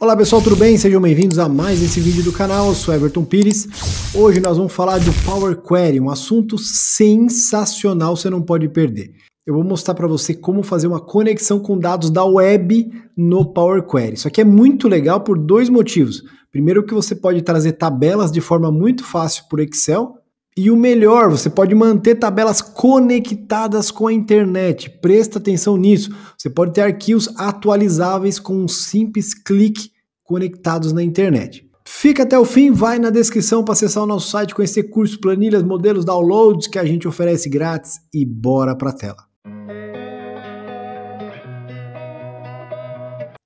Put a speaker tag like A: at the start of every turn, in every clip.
A: Olá pessoal, tudo bem? Sejam bem-vindos a mais esse vídeo do canal, eu sou Everton Pires. Hoje nós vamos falar do Power Query, um assunto sensacional, você não pode perder. Eu vou mostrar para você como fazer uma conexão com dados da web no Power Query. Isso aqui é muito legal por dois motivos. Primeiro que você pode trazer tabelas de forma muito fácil por Excel, e o melhor, você pode manter tabelas conectadas com a internet. Presta atenção nisso. Você pode ter arquivos atualizáveis com um simples clique conectados na internet. Fica até o fim, vai na descrição para acessar o nosso site, conhecer cursos, planilhas, modelos, downloads que a gente oferece grátis e bora para a tela.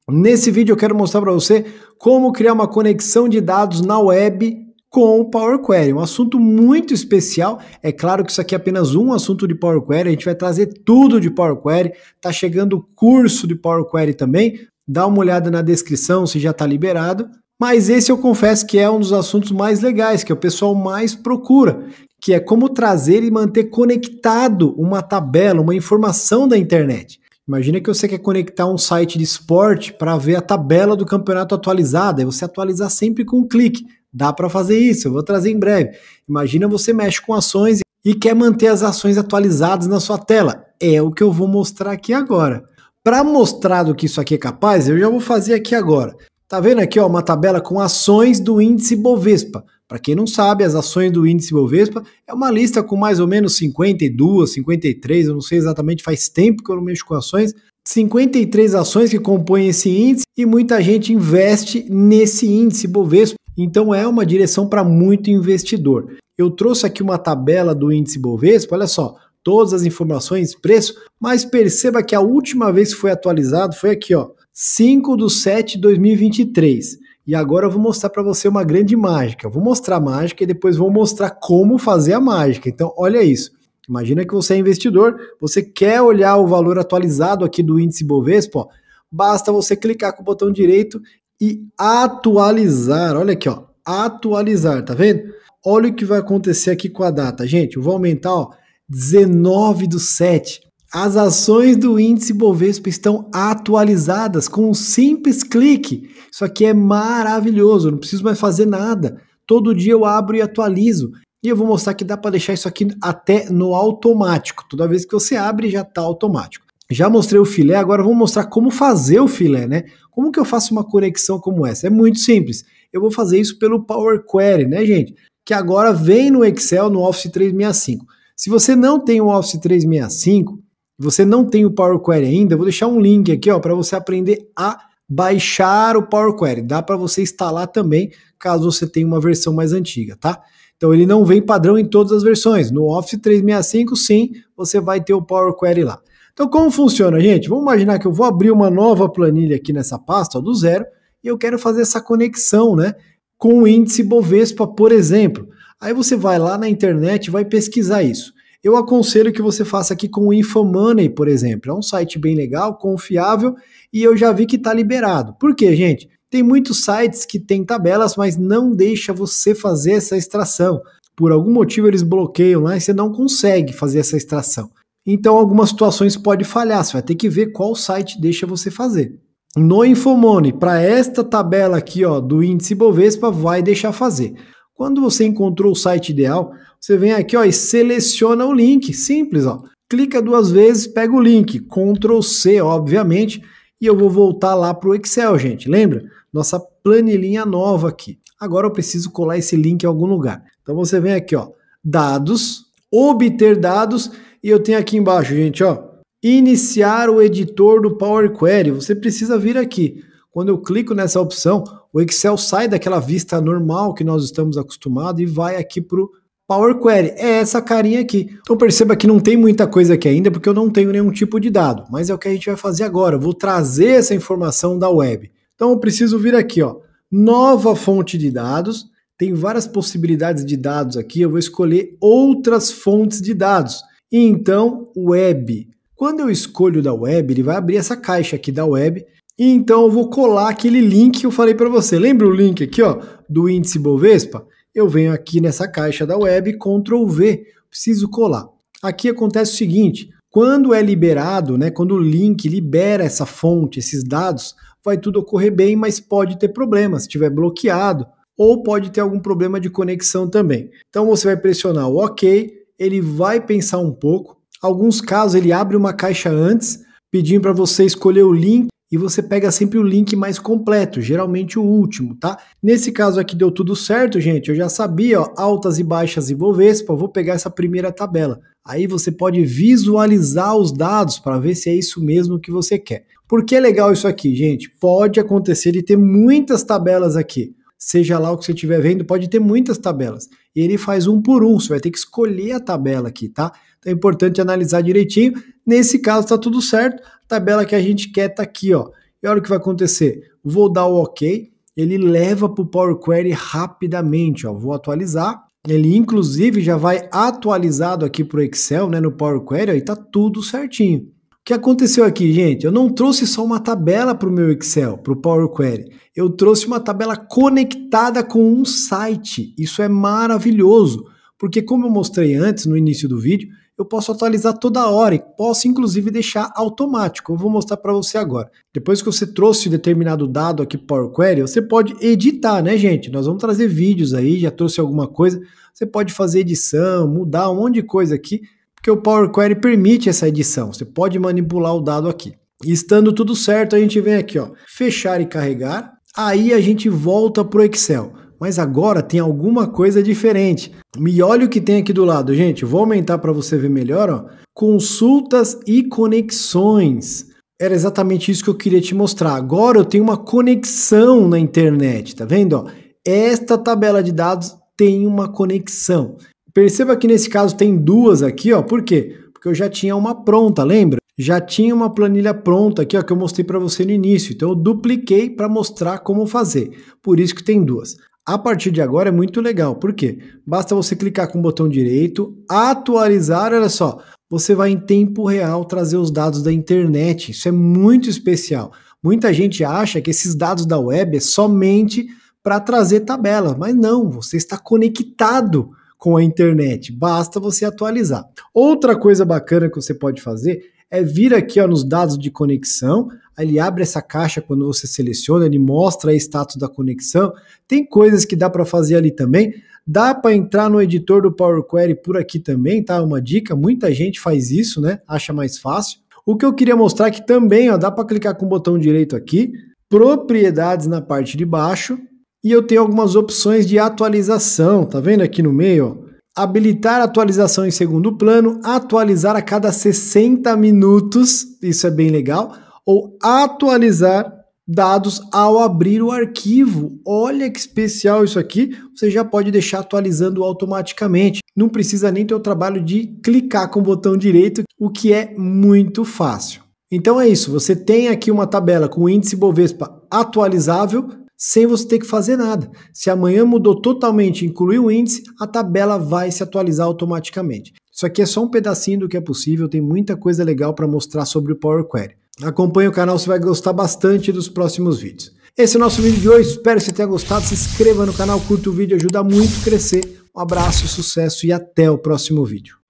A: Nesse vídeo eu quero mostrar para você como criar uma conexão de dados na web com o Power Query. Um assunto muito especial. É claro que isso aqui é apenas um assunto de Power Query. A gente vai trazer tudo de Power Query. está chegando o curso de Power Query também. Dá uma olhada na descrição se já está liberado. Mas esse eu confesso que é um dos assuntos mais legais, que é o pessoal mais procura, que é como trazer e manter conectado uma tabela, uma informação da internet. Imagina que você quer conectar um site de esporte para ver a tabela do campeonato atualizada, e você atualizar sempre com um clique. Dá para fazer isso, eu vou trazer em breve. Imagina você mexe com ações e quer manter as ações atualizadas na sua tela. É o que eu vou mostrar aqui agora. Para mostrar do que isso aqui é capaz, eu já vou fazer aqui agora. Tá vendo aqui ó, uma tabela com ações do índice Bovespa. Para quem não sabe, as ações do índice Bovespa é uma lista com mais ou menos 52, 53, eu não sei exatamente, faz tempo que eu não mexo com ações, 53 ações que compõem esse índice e muita gente investe nesse índice Bovespa então é uma direção para muito investidor. Eu trouxe aqui uma tabela do índice Bovespa, olha só, todas as informações, preço, mas perceba que a última vez que foi atualizado foi aqui, ó, 5 de 7 de 2023. E agora eu vou mostrar para você uma grande mágica. Eu vou mostrar a mágica e depois vou mostrar como fazer a mágica. Então, olha isso. Imagina que você é investidor, você quer olhar o valor atualizado aqui do índice Bovespa, ó, basta você clicar com o botão direito e atualizar. Olha aqui, ó, atualizar, tá vendo? Olha o que vai acontecer aqui com a data, gente. Eu vou aumentar, ó, 19 do 7. As ações do índice Bovespa estão atualizadas com um simples clique. Isso aqui é maravilhoso, não preciso mais fazer nada. Todo dia eu abro e atualizo. E eu vou mostrar que dá para deixar isso aqui até no automático. Toda vez que você abre, já está automático. Já mostrei o filé, agora vou mostrar como fazer o filé, né? Como que eu faço uma conexão como essa? É muito simples. Eu vou fazer isso pelo Power Query, né, gente? Que agora vem no Excel, no Office 365. Se você não tem o Office 365, você não tem o Power Query ainda, vou deixar um link aqui, ó, para você aprender a baixar o Power Query. Dá para você instalar também, caso você tenha uma versão mais antiga, tá? Então ele não vem padrão em todas as versões. No Office 365, sim, você vai ter o Power Query lá. Então, como funciona, gente? Vamos imaginar que eu vou abrir uma nova planilha aqui nessa pasta, ó, do zero, e eu quero fazer essa conexão, né? Com o índice Bovespa, por exemplo. Aí você vai lá na internet e vai pesquisar isso. Eu aconselho que você faça aqui com o Infomoney, por exemplo. É um site bem legal, confiável, e eu já vi que está liberado. Por quê, gente? Tem muitos sites que têm tabelas, mas não deixa você fazer essa extração. Por algum motivo eles bloqueiam lá e você não consegue fazer essa extração. Então, algumas situações pode falhar, você vai ter que ver qual site deixa você fazer. No Infomoney, para esta tabela aqui ó, do índice Bovespa, vai deixar fazer. Quando você encontrou o site ideal, você vem aqui ó, e seleciona o link, simples. Ó. Clica duas vezes, pega o link, Ctrl C, obviamente, e eu vou voltar lá para o Excel, gente. Lembra? Nossa planilhinha nova aqui. Agora eu preciso colar esse link em algum lugar. Então você vem aqui, ó, dados, obter dados, e eu tenho aqui embaixo, gente, ó, iniciar o editor do Power Query. Você precisa vir aqui. Quando eu clico nessa opção, o Excel sai daquela vista normal que nós estamos acostumados e vai aqui para o Power Query. É essa carinha aqui. Então perceba que não tem muita coisa aqui ainda, porque eu não tenho nenhum tipo de dado. Mas é o que a gente vai fazer agora. Eu vou trazer essa informação da web. Então eu preciso vir aqui, ó, nova fonte de dados. Tem várias possibilidades de dados aqui. Eu vou escolher outras fontes de dados. E então, web. Quando eu escolho da web, ele vai abrir essa caixa aqui da web. E então eu vou colar aquele link que eu falei para você. Lembra o link aqui ó, do índice Bovespa? Eu venho aqui nessa caixa da web, Ctrl V, preciso colar. Aqui acontece o seguinte, quando é liberado, né, quando o link libera essa fonte, esses dados, vai tudo ocorrer bem, mas pode ter problema se estiver bloqueado ou pode ter algum problema de conexão também. Então você vai pressionar o OK, ele vai pensar um pouco. Alguns casos ele abre uma caixa antes, pedindo para você escolher o link e você pega sempre o link mais completo, geralmente o último, tá? Nesse caso aqui deu tudo certo, gente. Eu já sabia, ó, altas e baixas e Bovespa, vou pegar essa primeira tabela. Aí você pode visualizar os dados para ver se é isso mesmo que você quer. Por que é legal isso aqui, gente? Pode acontecer de ter muitas tabelas aqui seja lá o que você estiver vendo, pode ter muitas tabelas. E ele faz um por um, você vai ter que escolher a tabela aqui, tá? Então é importante analisar direitinho. Nesse caso está tudo certo, a tabela que a gente quer está aqui, ó. E olha o que vai acontecer, vou dar o OK, ele leva para o Power Query rapidamente, ó. Vou atualizar, ele inclusive já vai atualizado aqui para o Excel, né, no Power Query, ó, e está tudo certinho. O que aconteceu aqui, gente? Eu não trouxe só uma tabela para o meu Excel, para o Power Query. Eu trouxe uma tabela conectada com um site. Isso é maravilhoso, porque como eu mostrei antes no início do vídeo, eu posso atualizar toda hora e posso inclusive deixar automático. Eu vou mostrar para você agora. Depois que você trouxe determinado dado aqui Power Query, você pode editar, né, gente? Nós vamos trazer vídeos aí, já trouxe alguma coisa. Você pode fazer edição, mudar um monte de coisa aqui porque o Power Query permite essa edição, você pode manipular o dado aqui. E estando tudo certo, a gente vem aqui, ó, fechar e carregar, aí a gente volta para o Excel. Mas agora tem alguma coisa diferente. Me olha o que tem aqui do lado, gente. Vou aumentar para você ver melhor. Ó. Consultas e conexões era exatamente isso que eu queria te mostrar. Agora eu tenho uma conexão na internet, tá vendo? Esta tabela de dados tem uma conexão. Perceba que nesse caso tem duas aqui, ó. Por quê? Porque eu já tinha uma pronta, lembra? Já tinha uma planilha pronta aqui, ó, que eu mostrei para você no início. Então eu dupliquei para mostrar como fazer. Por isso que tem duas. A partir de agora é muito legal. Por quê? Basta você clicar com o botão direito, atualizar, olha só. Você vai em tempo real trazer os dados da internet. Isso é muito especial. Muita gente acha que esses dados da web é somente para trazer tabela, mas não, você está conectado com a internet. Basta você atualizar. Outra coisa bacana que você pode fazer é vir aqui ó, nos dados de conexão. Ele abre essa caixa quando você seleciona, ele mostra o status da conexão. Tem coisas que dá para fazer ali também. Dá para entrar no editor do Power Query por aqui também, tá? Uma dica, muita gente faz isso, né? Acha mais fácil. O que eu queria mostrar é que também ó, dá para clicar com o botão direito aqui, propriedades na parte de baixo, e eu tenho algumas opções de atualização, tá vendo aqui no meio? Habilitar atualização em segundo plano, atualizar a cada 60 minutos, isso é bem legal, ou atualizar dados ao abrir o arquivo. Olha que especial isso aqui, você já pode deixar atualizando automaticamente. Não precisa nem ter o trabalho de clicar com o botão direito, o que é muito fácil. Então é isso, você tem aqui uma tabela com o índice Bovespa atualizável sem você ter que fazer nada. Se amanhã mudou totalmente, incluiu o índice, a tabela vai se atualizar automaticamente. Isso aqui é só um pedacinho do que é possível, tem muita coisa legal para mostrar sobre o Power Query. Acompanhe o canal, você vai gostar bastante dos próximos vídeos. Esse é o nosso vídeo de hoje, espero que você tenha gostado. Se inscreva no canal, curta o vídeo, ajuda muito a crescer. Um abraço, sucesso e até o próximo vídeo.